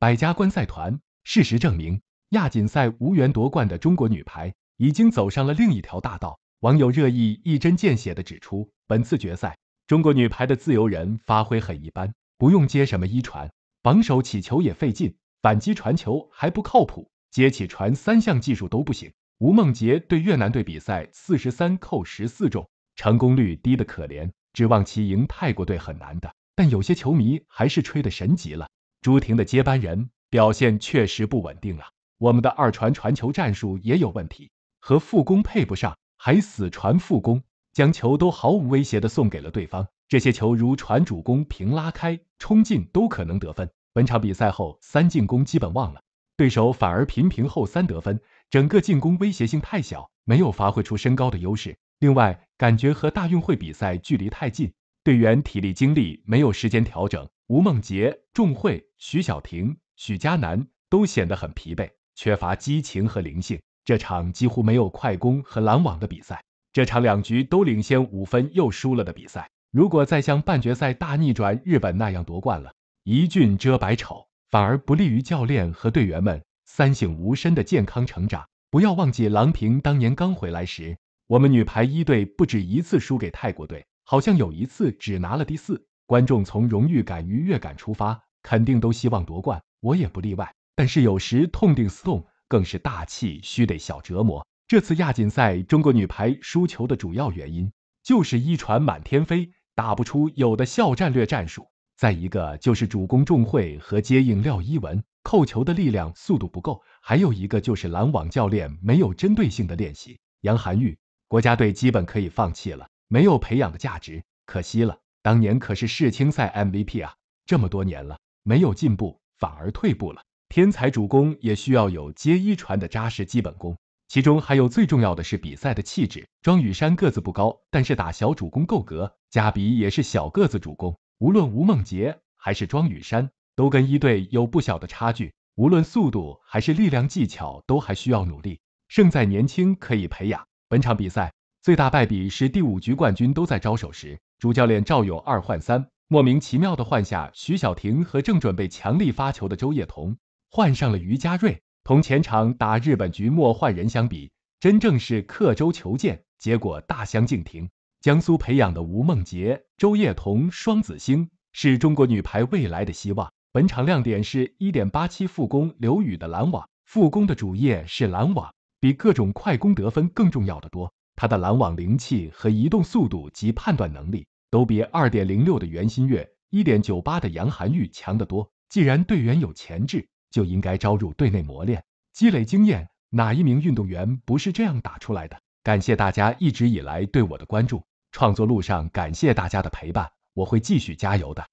百家观赛团，事实证明，亚锦赛无缘夺冠的中国女排已经走上了另一条大道。网友热议一针见血的指出，本次决赛，中国女排的自由人发挥很一般，不用接什么一传，防守起球也费劲，反击传球还不靠谱，接起传三项技术都不行。吴梦洁对越南队比赛四十三扣十四中，成功率低得可怜，指望其赢泰国队很难的。但有些球迷还是吹得神级了。朱婷的接班人表现确实不稳定了。我们的二传传球战术也有问题，和副攻配不上，还死传副攻，将球都毫无威胁的送给了对方。这些球如传主攻、平拉开、冲进都可能得分。本场比赛后三进攻基本忘了，对手反而频频后三得分，整个进攻威胁性太小，没有发挥出身高的优势。另外，感觉和大运会比赛距离太近，队员体力精力没有时间调整。吴梦洁、仲慧、徐小婷、许嘉楠都显得很疲惫，缺乏激情和灵性。这场几乎没有快攻和拦网的比赛，这场两局都领先五分又输了的比赛，如果再像半决赛大逆转日本那样夺冠了，一俊遮百丑，反而不利于教练和队员们三省吾身的健康成长。不要忘记，郎平当年刚回来时，我们女排一队不止一次输给泰国队，好像有一次只拿了第四。观众从荣誉感、愉悦感出发，肯定都希望夺冠，我也不例外。但是有时痛定思痛，更是大气需得小折磨。这次亚锦赛，中国女排输球的主要原因就是一传满天飞，打不出有的笑战略战术。再一个就是主攻仲慧和接应廖一文扣球的力量、速度不够。还有一个就是拦网教练没有针对性的练习。杨涵玉，国家队基本可以放弃了，没有培养的价值，可惜了。当年可是世青赛 MVP 啊，这么多年了，没有进步，反而退步了。天才主攻也需要有接一传的扎实基本功，其中还有最重要的是比赛的气质。庄宇山个子不高，但是打小主攻够格，加比也是小个子主攻。无论吴梦洁还是庄宇山，都跟一队有不小的差距，无论速度还是力量技巧都还需要努力。胜在年轻，可以培养。本场比赛最大败笔是第五局冠军都在招手时。主教练赵勇二换三，莫名其妙的换下徐晓婷和正准备强力发球的周叶彤，换上了于嘉瑞。同前场打日本局末换人相比，真正是刻舟求剑，结果大相径庭。江苏培养的吴梦洁、周叶彤双子星是中国女排未来的希望。本场亮点是1.87副攻刘宇的拦网，副攻的主业是拦网，比各种快攻得分更重要的多。他的拦网灵气和移动速度及判断能力都比二点零六的袁心月、一点九八的杨寒玉强得多。既然队员有潜质，就应该招入队内磨练，积累经验。哪一名运动员不是这样打出来的？感谢大家一直以来对我的关注，创作路上感谢大家的陪伴，我会继续加油的。